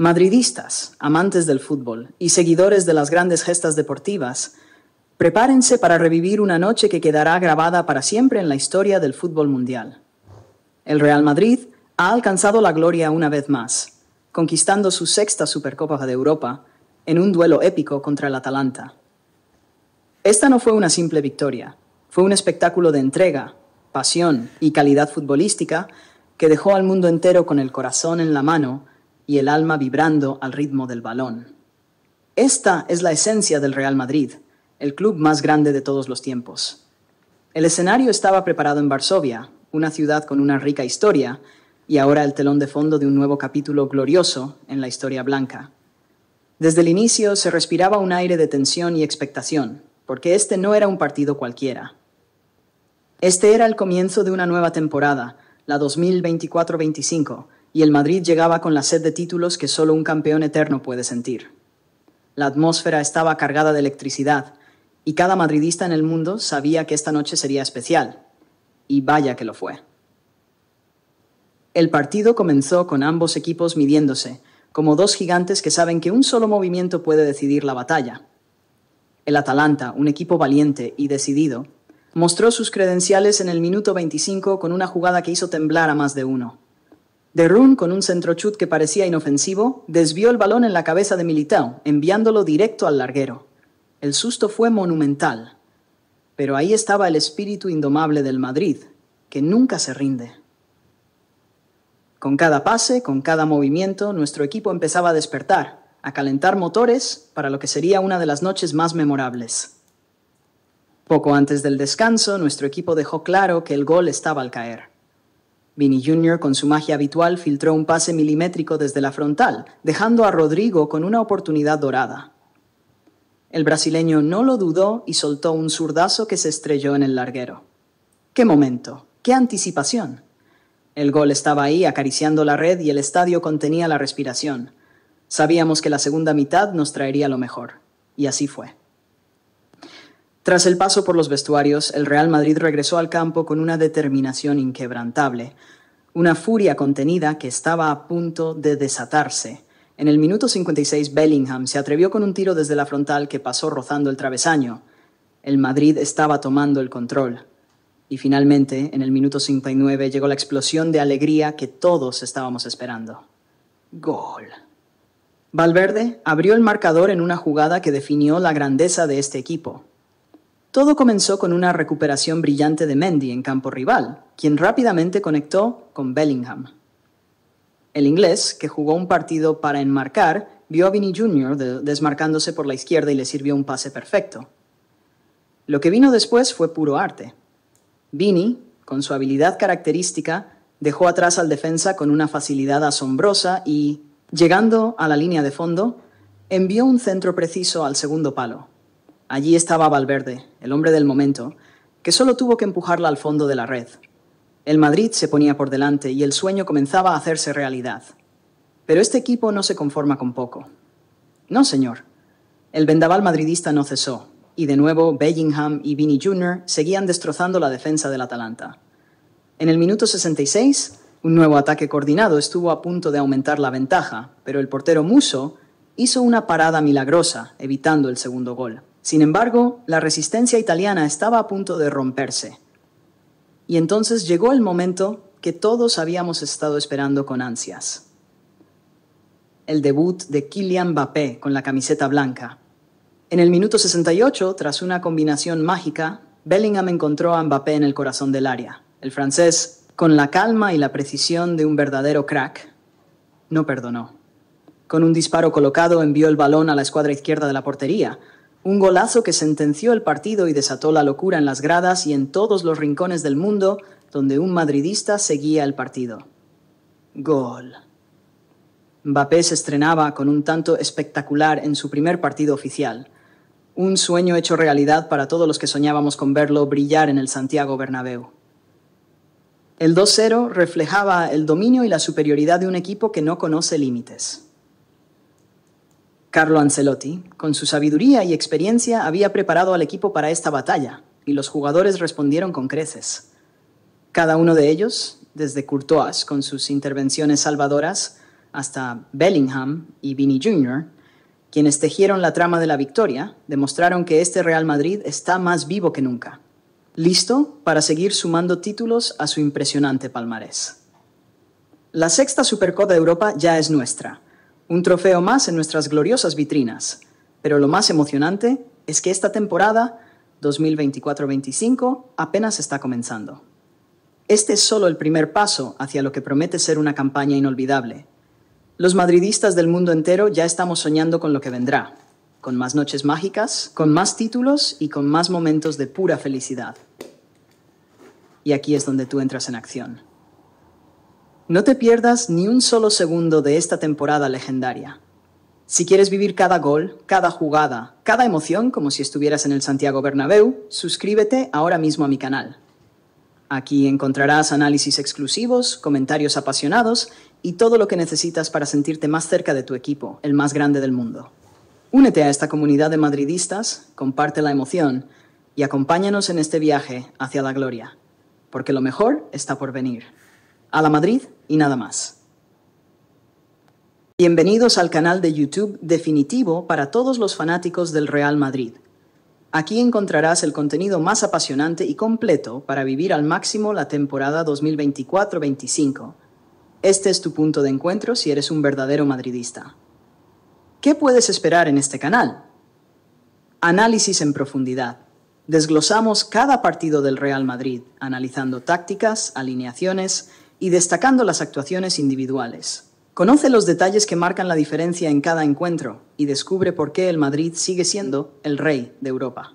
Madridistas, amantes del fútbol y seguidores de las grandes gestas deportivas, prepárense para revivir una noche que quedará grabada para siempre en la historia del fútbol mundial. El Real Madrid ha alcanzado la gloria una vez más, conquistando su sexta Supercopa de Europa en un duelo épico contra el Atalanta. Esta no fue una simple victoria, fue un espectáculo de entrega, pasión y calidad futbolística que dejó al mundo entero con el corazón en la mano y el alma vibrando al ritmo del balón. Esta es la esencia del Real Madrid, el club más grande de todos los tiempos. El escenario estaba preparado en Varsovia, una ciudad con una rica historia, y ahora el telón de fondo de un nuevo capítulo glorioso en la historia blanca. Desde el inicio se respiraba un aire de tensión y expectación, porque este no era un partido cualquiera. Este era el comienzo de una nueva temporada, la 2024-25, y el Madrid llegaba con la sed de títulos que solo un campeón eterno puede sentir. La atmósfera estaba cargada de electricidad, y cada madridista en el mundo sabía que esta noche sería especial, y vaya que lo fue. El partido comenzó con ambos equipos midiéndose, como dos gigantes que saben que un solo movimiento puede decidir la batalla. El Atalanta, un equipo valiente y decidido, mostró sus credenciales en el minuto 25 con una jugada que hizo temblar a más de uno. De Run, con un centrochut que parecía inofensivo, desvió el balón en la cabeza de Militao, enviándolo directo al larguero. El susto fue monumental, pero ahí estaba el espíritu indomable del Madrid, que nunca se rinde. Con cada pase, con cada movimiento, nuestro equipo empezaba a despertar, a calentar motores para lo que sería una de las noches más memorables. Poco antes del descanso, nuestro equipo dejó claro que el gol estaba al caer. Vini Jr. con su magia habitual filtró un pase milimétrico desde la frontal, dejando a Rodrigo con una oportunidad dorada. El brasileño no lo dudó y soltó un zurdazo que se estrelló en el larguero. ¡Qué momento! ¡Qué anticipación! El gol estaba ahí acariciando la red y el estadio contenía la respiración. Sabíamos que la segunda mitad nos traería lo mejor. Y así fue. Tras el paso por los vestuarios, el Real Madrid regresó al campo con una determinación inquebrantable, una furia contenida que estaba a punto de desatarse. En el minuto 56 Bellingham se atrevió con un tiro desde la frontal que pasó rozando el travesaño. El Madrid estaba tomando el control. Y finalmente, en el minuto 59 llegó la explosión de alegría que todos estábamos esperando. Gol. Valverde abrió el marcador en una jugada que definió la grandeza de este equipo. Todo comenzó con una recuperación brillante de Mendy en campo rival, quien rápidamente conectó con Bellingham. El inglés, que jugó un partido para enmarcar, vio a Vinny Jr. desmarcándose por la izquierda y le sirvió un pase perfecto. Lo que vino después fue puro arte. Vinny, con su habilidad característica, dejó atrás al defensa con una facilidad asombrosa y, llegando a la línea de fondo, envió un centro preciso al segundo palo. Allí estaba Valverde, el hombre del momento, que solo tuvo que empujarla al fondo de la red. El Madrid se ponía por delante y el sueño comenzaba a hacerse realidad. Pero este equipo no se conforma con poco. No, señor. El vendaval madridista no cesó, y de nuevo Bellingham y Vini Jr. seguían destrozando la defensa del Atalanta. En el minuto 66, un nuevo ataque coordinado estuvo a punto de aumentar la ventaja, pero el portero Muso hizo una parada milagrosa, evitando el segundo gol. Sin embargo, la resistencia italiana estaba a punto de romperse. Y entonces llegó el momento que todos habíamos estado esperando con ansias. El debut de Kylian Mbappé con la camiseta blanca. En el minuto 68, tras una combinación mágica, Bellingham encontró a Mbappé en el corazón del área. El francés, con la calma y la precisión de un verdadero crack, no perdonó. Con un disparo colocado envió el balón a la escuadra izquierda de la portería, un golazo que sentenció el partido y desató la locura en las gradas y en todos los rincones del mundo donde un madridista seguía el partido. Gol. Mbappé se estrenaba con un tanto espectacular en su primer partido oficial. Un sueño hecho realidad para todos los que soñábamos con verlo brillar en el Santiago Bernabéu. El 2-0 reflejaba el dominio y la superioridad de un equipo que no conoce límites. Carlo Ancelotti, con su sabiduría y experiencia, había preparado al equipo para esta batalla, y los jugadores respondieron con creces. Cada uno de ellos, desde Courtois, con sus intervenciones salvadoras, hasta Bellingham y Vini Jr., quienes tejieron la trama de la victoria, demostraron que este Real Madrid está más vivo que nunca, listo para seguir sumando títulos a su impresionante palmarés. La sexta Supercopa de Europa ya es nuestra un trofeo más en nuestras gloriosas vitrinas. Pero lo más emocionante es que esta temporada, 2024-25, apenas está comenzando. Este es solo el primer paso hacia lo que promete ser una campaña inolvidable. Los madridistas del mundo entero ya estamos soñando con lo que vendrá, con más noches mágicas, con más títulos y con más momentos de pura felicidad. Y aquí es donde tú entras en acción. No te pierdas ni un solo segundo de esta temporada legendaria. Si quieres vivir cada gol, cada jugada, cada emoción como si estuvieras en el Santiago Bernabéu, suscríbete ahora mismo a mi canal. Aquí encontrarás análisis exclusivos, comentarios apasionados y todo lo que necesitas para sentirte más cerca de tu equipo, el más grande del mundo. Únete a esta comunidad de madridistas, comparte la emoción y acompáñanos en este viaje hacia la gloria, porque lo mejor está por venir a la Madrid y nada más. Bienvenidos al canal de YouTube definitivo para todos los fanáticos del Real Madrid. Aquí encontrarás el contenido más apasionante y completo para vivir al máximo la temporada 2024-25. Este es tu punto de encuentro si eres un verdadero madridista. ¿Qué puedes esperar en este canal? Análisis en profundidad. Desglosamos cada partido del Real Madrid, analizando tácticas, alineaciones, y destacando las actuaciones individuales. Conoce los detalles que marcan la diferencia en cada encuentro y descubre por qué el Madrid sigue siendo el rey de Europa.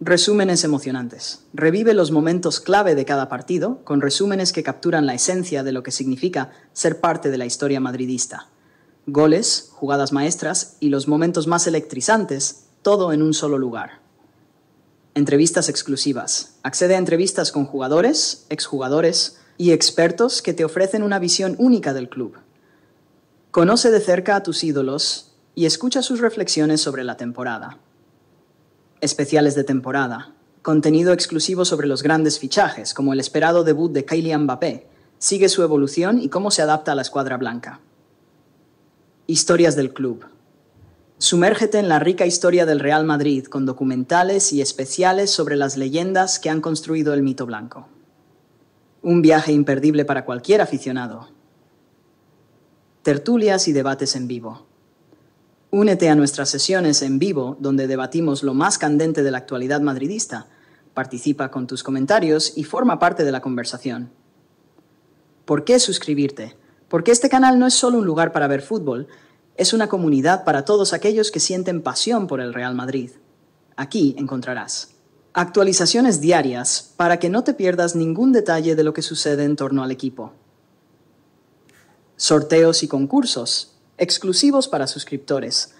Resúmenes emocionantes. Revive los momentos clave de cada partido con resúmenes que capturan la esencia de lo que significa ser parte de la historia madridista. Goles, jugadas maestras y los momentos más electrizantes, todo en un solo lugar entrevistas exclusivas. Accede a entrevistas con jugadores, exjugadores y expertos que te ofrecen una visión única del club. Conoce de cerca a tus ídolos y escucha sus reflexiones sobre la temporada. Especiales de temporada. Contenido exclusivo sobre los grandes fichajes, como el esperado debut de Kylian Mbappé. Sigue su evolución y cómo se adapta a la escuadra blanca. Historias del club Sumérgete en la rica historia del Real Madrid con documentales y especiales sobre las leyendas que han construido el mito blanco. Un viaje imperdible para cualquier aficionado. Tertulias y debates en vivo. Únete a nuestras sesiones en vivo donde debatimos lo más candente de la actualidad madridista. Participa con tus comentarios y forma parte de la conversación. ¿Por qué suscribirte? Porque este canal no es solo un lugar para ver fútbol, es una comunidad para todos aquellos que sienten pasión por el Real Madrid. Aquí encontrarás actualizaciones diarias para que no te pierdas ningún detalle de lo que sucede en torno al equipo. Sorteos y concursos exclusivos para suscriptores